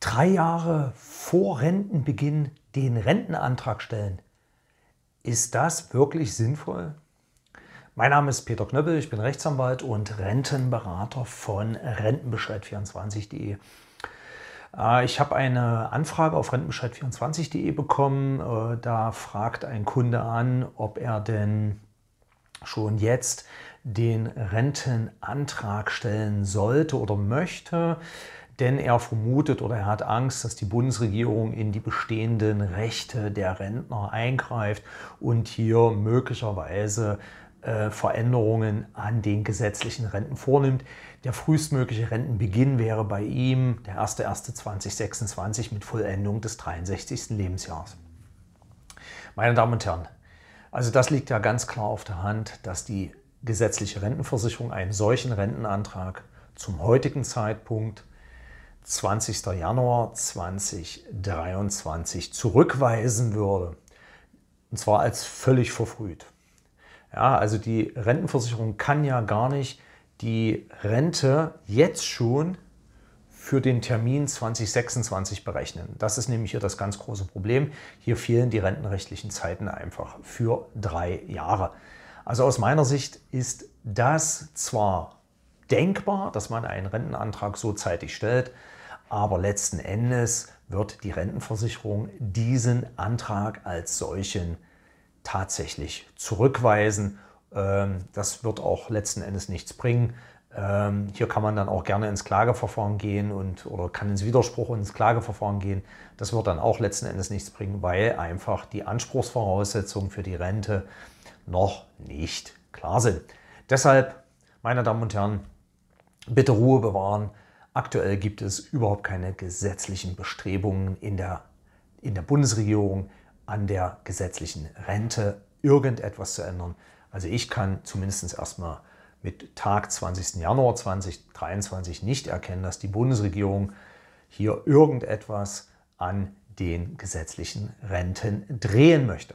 drei Jahre vor Rentenbeginn den Rentenantrag stellen. Ist das wirklich sinnvoll? Mein Name ist Peter Knöppel, ich bin Rechtsanwalt und Rentenberater von rentenbescheid24.de. Äh, ich habe eine Anfrage auf rentenbescheid24.de bekommen. Äh, da fragt ein Kunde an, ob er denn schon jetzt den Rentenantrag stellen sollte oder möchte denn er vermutet oder er hat Angst, dass die Bundesregierung in die bestehenden Rechte der Rentner eingreift und hier möglicherweise äh, Veränderungen an den gesetzlichen Renten vornimmt. Der frühestmögliche Rentenbeginn wäre bei ihm der 1.1.2026 mit Vollendung des 63. Lebensjahres. Meine Damen und Herren, also das liegt ja ganz klar auf der Hand, dass die gesetzliche Rentenversicherung einen solchen Rentenantrag zum heutigen Zeitpunkt 20. Januar 2023 zurückweisen würde. Und zwar als völlig verfrüht. Ja, also die Rentenversicherung kann ja gar nicht die Rente jetzt schon für den Termin 2026 berechnen. Das ist nämlich hier das ganz große Problem. Hier fehlen die rentenrechtlichen Zeiten einfach für drei Jahre. Also aus meiner Sicht ist das zwar denkbar, dass man einen Rentenantrag so zeitig stellt, aber letzten Endes wird die Rentenversicherung diesen Antrag als solchen tatsächlich zurückweisen. Ähm, das wird auch letzten Endes nichts bringen. Ähm, hier kann man dann auch gerne ins Klageverfahren gehen und oder kann ins Widerspruch und ins Klageverfahren gehen. Das wird dann auch letzten Endes nichts bringen, weil einfach die Anspruchsvoraussetzungen für die Rente noch nicht klar sind. Deshalb, meine Damen und Herren, Bitte Ruhe bewahren. Aktuell gibt es überhaupt keine gesetzlichen Bestrebungen in der, in der Bundesregierung an der gesetzlichen Rente irgendetwas zu ändern. Also ich kann zumindest erstmal mit Tag 20. Januar 2023 nicht erkennen, dass die Bundesregierung hier irgendetwas an den gesetzlichen Renten drehen möchte.